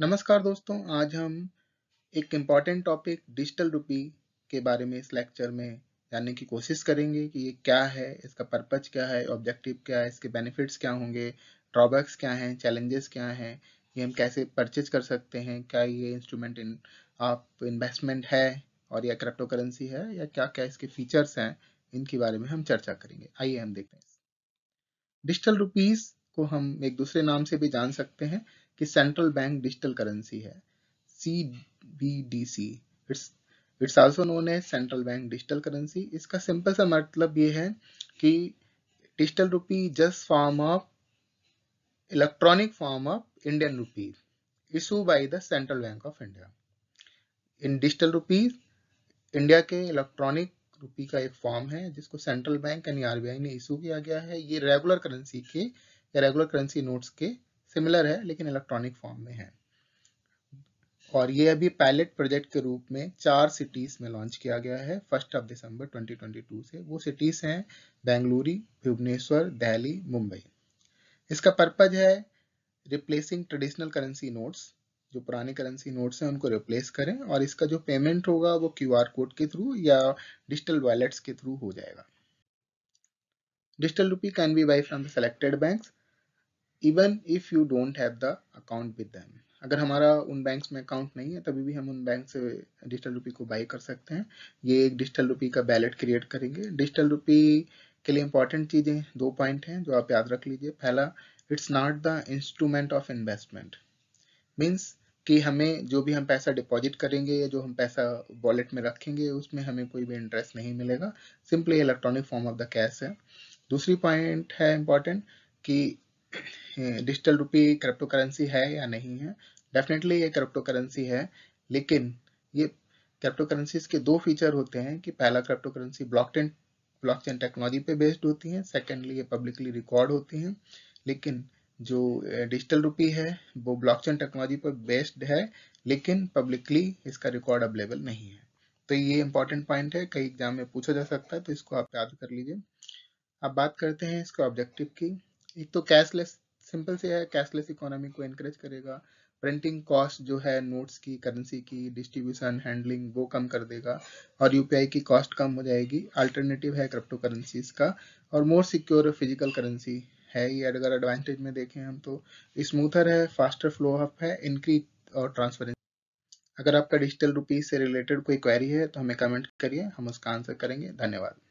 नमस्कार दोस्तों आज हम एक इम्पॉर्टेंट टॉपिक डिजिटल रुपी के बारे में इस लेक्चर में जानने की कोशिश करेंगे कि ये क्या है इसका पर्पज क्या है ऑब्जेक्टिव क्या है इसके बेनिफिट्स क्या होंगे ड्रॉबैक्स क्या हैं चैलेंजेस क्या हैं ये हम कैसे परचेज कर सकते हैं क्या ये इंस्ट्रूमेंट इन आप इन्वेस्टमेंट है और या क्रिप्टो करेंसी है या क्या क्या इसके फीचर्स हैं इनके बारे में हम चर्चा करेंगे आइए हम देखते हैं डिजिटल रुपीज़ को हम एक दूसरे नाम से भी जान सकते हैं कि सेंट्रल बैंक डिजिटल करेंसी है C B D C it's also known as central bank digital currency इसका सिंपल सा मतलब ये है कि digital rupee just form of electronic form of Indian rupees issue by the central bank of India in digital rupees India के electronic rupee का एक form है जिसको सेंट्रल बैंक यानी आरबीआई ने इशू किया गया है ये रेगुलर करेंसी के रेगुलर करेंसी नोट्स के सिमिलर है लेकिन इलेक्ट्रॉनिक फॉर्म में है और ये अभी पायलट प्रोजेक्ट के रूप में चार सिटीज में लॉन्च किया गया है फर्स्ट ऑफ दिसंबर 2022 से वो सिटीज हैं बेंगलुरु भुवनेश्वर दिल्ली मुंबई इसका पर्पज है रिप्लेसिंग ट्रेडिशनल करेंसी नोट्स जो पुराने करेंसी नोट्स हैं उनको रिप्लेस करें और इसका जो पेमेंट होगा वो क्यू कोड के थ्रू या डिजिटल वॉलेट्स के थ्रू हो जाएगा digital rupee can be buy from the selected banks even if you don't have the account with them अगर हमारा उन बैंक्स में अकाउंट नहीं है तभी भी हम उन बैंक से डिजिटल रुपी को बाई कर सकते हैं ये एक डिजिटल रुपी का बैलेट क्रिएट करेंगे डिजिटल रुपी के लिए इंपॉर्टेंट चीज़ें दो पॉइंट हैं जो आप याद रख लीजिए पहला it's not the instrument of investment means कि हमें जो भी हम पैसा डिपॉजिट करेंगे या जो हम पैसा वॉलेट में रखेंगे उसमें हमें कोई भी इंटरेस्ट नहीं मिलेगा simply electronic form of the cash है दूसरी पॉइंट है इंपॉर्टेंट कि डिजिटल रूपी क्रिप्टो करेंसी है या नहीं है डेफिनेटली ये क्रिप्टो करेंसी है लेकिन ये क्रिप्टो करेंसी के दो फीचर होते हैं कि पहला crypto currency block blockchain technology पे बेस्ड होती है सेकेंडली ये पब्लिकली रिकॉर्ड होती हैं लेकिन जो डिजिटल रुपी है वो ब्लॉकचेन टेक्नोलॉजी पर बेस्ड है लेकिन पब्लिकली इसका रिकॉर्ड अवेलेबल नहीं है तो ये इंपॉर्टेंट पॉइंट है कई एग्जाम में पूछा जा सकता है तो इसको आप याद कर लीजिए अब बात करते हैं इसके ऑब्जेक्टिव की एक तो कैशलेस सिंपल से है कैशलेस इकोनॉमी को एनकरेज करेगा प्रिंटिंग कॉस्ट जो है नोट्स की करेंसी की डिस्ट्रीब्यूशन हैंडलिंग वो कम कर देगा और यूपीआई की कॉस्ट कम हो जाएगी अल्टरनेटिव है क्रिप्टो करेंसीज का और मोर सिक्योर फिजिकल करेंसी है ये अगर एडवांटेज में देखें हम तो स्मूथर है फास्टर फ्लो अप है इनक्रीज और ट्रांसपेरेंसी अगर आपका डिजिटल रुपीज से रिलेटेड कोई क्वेरी है तो हमें कमेंट करिए हम उसका आंसर करेंगे धन्यवाद